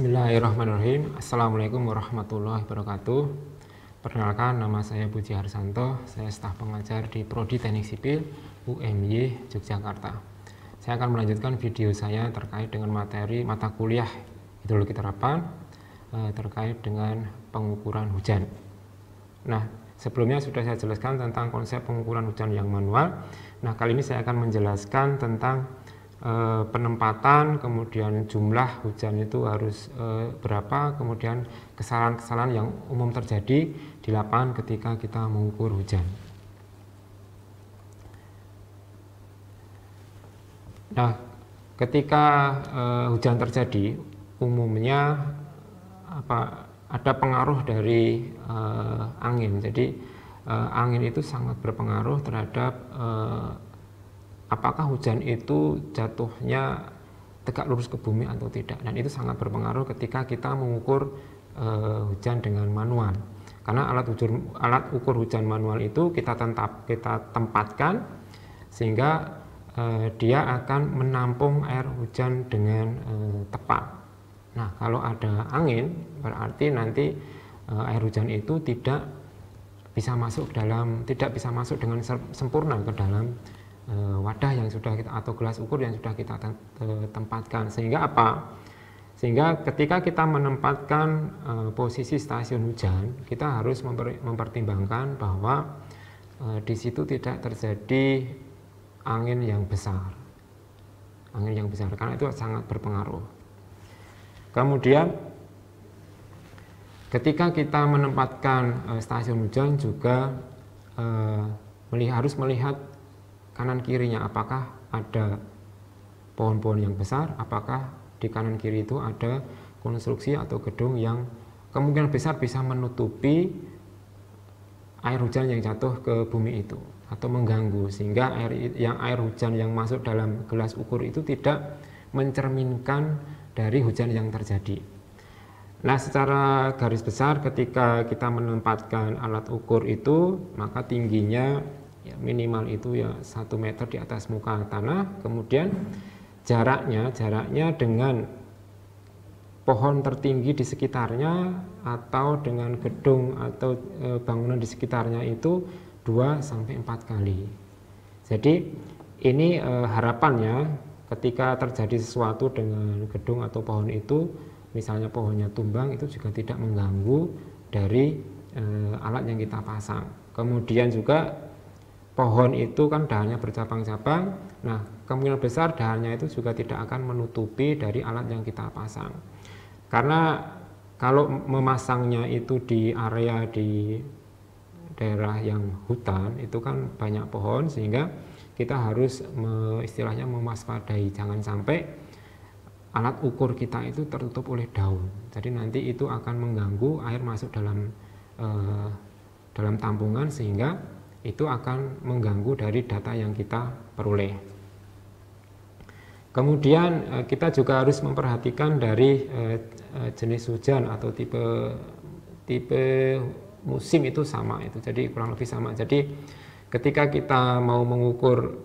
Bismillahirrahmanirrahim. Assalamualaikum warahmatullahi wabarakatuh. Perkenalkan, nama saya Puji Harsanto. Saya staf pengajar di Prodi Teknik Sipil UMY Yogyakarta. Saya akan melanjutkan video saya terkait dengan materi mata kuliah hidrologi terapan eh, terkait dengan pengukuran hujan. Nah, sebelumnya sudah saya jelaskan tentang konsep pengukuran hujan yang manual. Nah, kali ini saya akan menjelaskan tentang Eh, penempatan, kemudian jumlah hujan itu harus eh, berapa, kemudian kesalahan-kesalahan yang umum terjadi di lapangan ketika kita mengukur hujan. Nah, ketika eh, hujan terjadi, umumnya apa ada pengaruh dari angin. Jadi angin itu sangat berpengaruh terhadap apakah hujan itu jatuhnya tegak lurus ke bumi atau tidak dan itu sangat berpengaruh ketika kita mengukur e, hujan dengan manual karena alat ukur alat ukur hujan manual itu kita tetap kita tempatkan sehingga e, dia akan menampung air hujan dengan e, tepat nah kalau ada angin berarti nanti e, air hujan itu tidak bisa masuk dalam tidak bisa masuk dengan sempurna ke dalam Eh, wadah yang sudah kita atau gelas ukur yang sudah kita eh, tempatkan sehingga apa sehingga ketika kita menempatkan e, posisi stasiun hujan kita harus memper, mempertimbangkan bahwa e, di situ tidak terjadi angin yang besar angin yang besar karena itu sangat berpengaruh kemudian ketika kita menempatkan e, stasiun hujan juga e, melihat, harus melihat kanan kirinya apakah ada pohon-pohon yang besar, apakah di kanan kiri itu ada konstruksi atau gedung yang kemungkinan besar bisa menutupi air hujan yang jatuh ke bumi itu atau mengganggu sehingga air yang air hujan yang masuk dalam gelas ukur itu tidak mencerminkan dari hujan yang terjadi. Nah, secara garis besar ketika kita menempatkan alat ukur itu, maka tingginya ya, minimal itu ya satu meter di atas muka tanah kemudian jaraknya jaraknya dengan pohon tertinggi di sekitarnya atau dengan gedung atau e, bangunan di sekitarnya itu 2 sampai empat kali. Jadi ini e, harapannya ketika terjadi sesuatu dengan gedung atau pohon itu misalnya pohonnya tumbang itu juga tidak mengganggu dari e, alat yang kita pasang. Kemudian juga pohon itu kan dahannya bercabang-cabang. Nah, kemungkinan besar dahannya itu juga tidak akan menutupi dari alat yang kita pasang. Karena kalau memasangnya itu di area di daerah yang hutan itu kan banyak pohon sehingga kita harus me, istilahnya memaspadai jangan sampai alat ukur kita itu tertutup oleh daun jadi nanti itu akan mengganggu air masuk dalam eh, dalam tampungan sehingga itu akan mengganggu dari data yang kita peroleh. Kemudian eh, kita juga harus memperhatikan dari eh, eh, jenis hujan atau tipe tipe musim itu sama itu. Jadi kurang lebih sama. Jadi ketika kita mau mengukur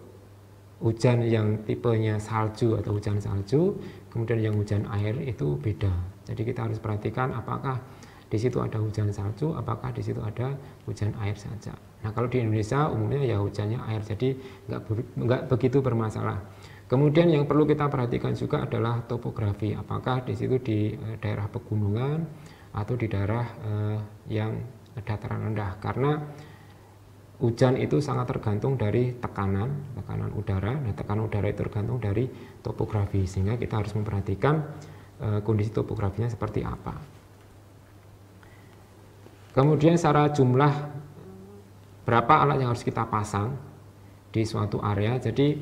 hujan yang tipenya salju atau hujan salju, kemudian yang hujan air itu beda. Jadi kita harus perhatikan apakah di situ ada hujan salju, apakah di situ ada hujan air saja. Nah kalau di Indonesia umumnya ya hujannya air, jadi nggak, nggak begitu bermasalah. Kemudian yang perlu kita perhatikan juga adalah topografi, apakah di situ di eh, daerah pegunungan atau di daerah eh, yang dataran rendah, karena hujan itu sangat tergantung dari tekanan tekanan udara nah tekanan udara itu tergantung dari topografi sehingga kita harus memperhatikan e, kondisi topografinya seperti apa Kemudian secara jumlah berapa alat yang harus kita pasang di suatu area. Jadi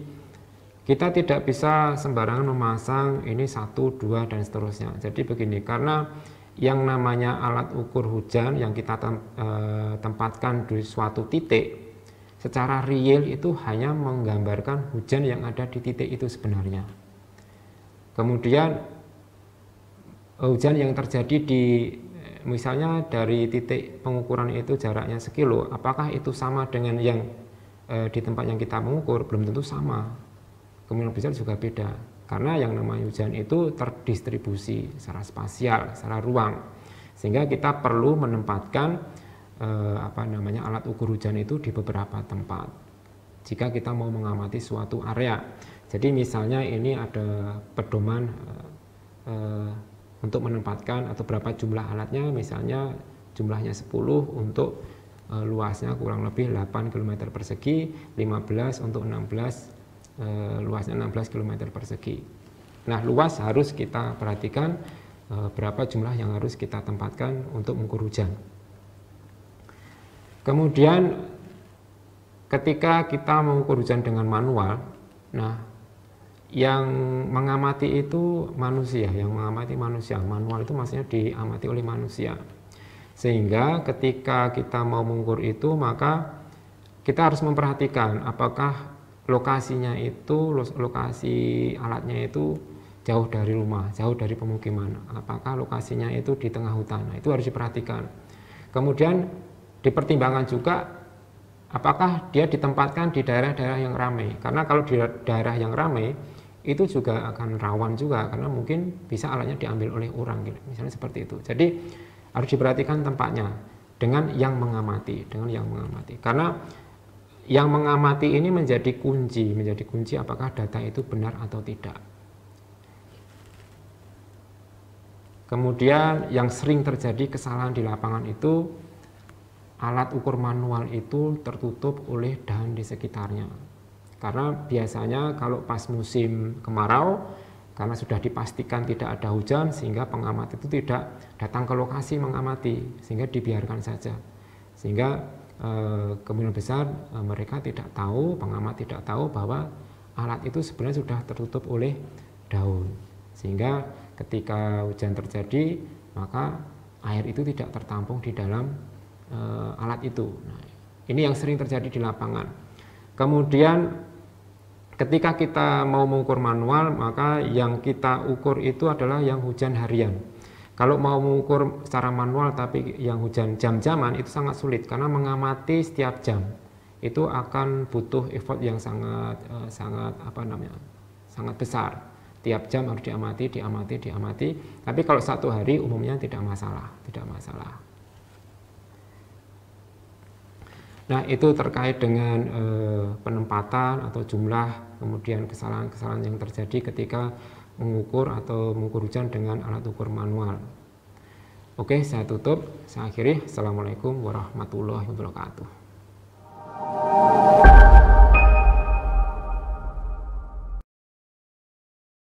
kita tidak bisa sembarangan memasang ini satu, dua dan seterusnya. Jadi begini karena yang namanya alat ukur hujan yang kita eh, tempatkan di suatu titik secara real itu hanya menggambarkan hujan yang ada di titik itu sebenarnya. Kemudian eh, hujan yang terjadi di misalnya dari titik pengukuran itu jaraknya sekilo, apakah itu sama dengan yang e, di tempat yang kita mengukur? Belum tentu sama. Kemungkinan besar juga beda. Karena yang namanya hujan itu terdistribusi secara spasial, secara ruang. Sehingga kita perlu menempatkan e, apa namanya alat ukur hujan itu di beberapa tempat. Jika kita mau mengamati suatu area. Jadi misalnya ini ada pedoman e, e untuk menempatkan atau berapa jumlah alatnya misalnya jumlahnya 10 untuk e, luasnya kurang lebih 8 km persegi 15 untuk 16 e, eh, luasnya 16 km persegi nah luas harus kita perhatikan e, berapa jumlah yang harus kita tempatkan untuk mengukur hujan kemudian ketika kita mengukur hujan dengan manual nah yang mengamati itu manusia, yang mengamati manusia. Manual itu maksudnya diamati oleh manusia. Sehingga ketika kita mau mengukur itu maka kita harus memperhatikan apakah lokasinya itu lokasi alatnya itu jauh dari rumah, jauh dari pemukiman. Apakah lokasinya itu di tengah hutan? Nah, itu harus diperhatikan. Kemudian dipertimbangkan juga apakah dia ditempatkan di daerah-daerah yang ramai. Karena kalau di daerah yang ramai itu juga akan rawan juga karena mungkin bisa alatnya diambil oleh orang gitu. misalnya seperti itu jadi harus diperhatikan tempatnya dengan yang mengamati dengan yang mengamati karena yang mengamati ini menjadi kunci menjadi kunci apakah data itu benar atau tidak kemudian yang sering terjadi kesalahan di lapangan itu alat ukur manual itu tertutup oleh dahan di sekitarnya karena biasanya kalau pas musim kemarau, karena sudah dipastikan tidak ada hujan, sehingga pengamat itu tidak datang ke lokasi mengamati, sehingga dibiarkan saja. Sehingga eh, kemungkinan besar eh, mereka tidak tahu, pengamat tidak tahu bahwa alat itu sebenarnya sudah tertutup oleh daun. Sehingga ketika hujan terjadi, maka air itu tidak tertampung di dalam eh, alat itu. Nah, ini yang sering terjadi di lapangan. Kemudian Ketika kita mau mengukur manual, maka yang kita ukur itu adalah yang hujan harian. Kalau mau mengukur secara manual tapi yang hujan jam-jaman itu sangat sulit karena mengamati setiap jam itu akan butuh effort yang sangat eh, sangat apa namanya sangat besar tiap jam harus diamati, diamati, diamati. Tapi kalau satu hari umumnya tidak masalah, tidak masalah. Nah, itu terkait dengan e, penempatan atau jumlah, kemudian kesalahan-kesalahan yang terjadi ketika mengukur atau mengukur hujan dengan alat ukur manual. Oke, saya tutup. Saya akhiri. Assalamualaikum warahmatullahi wabarakatuh.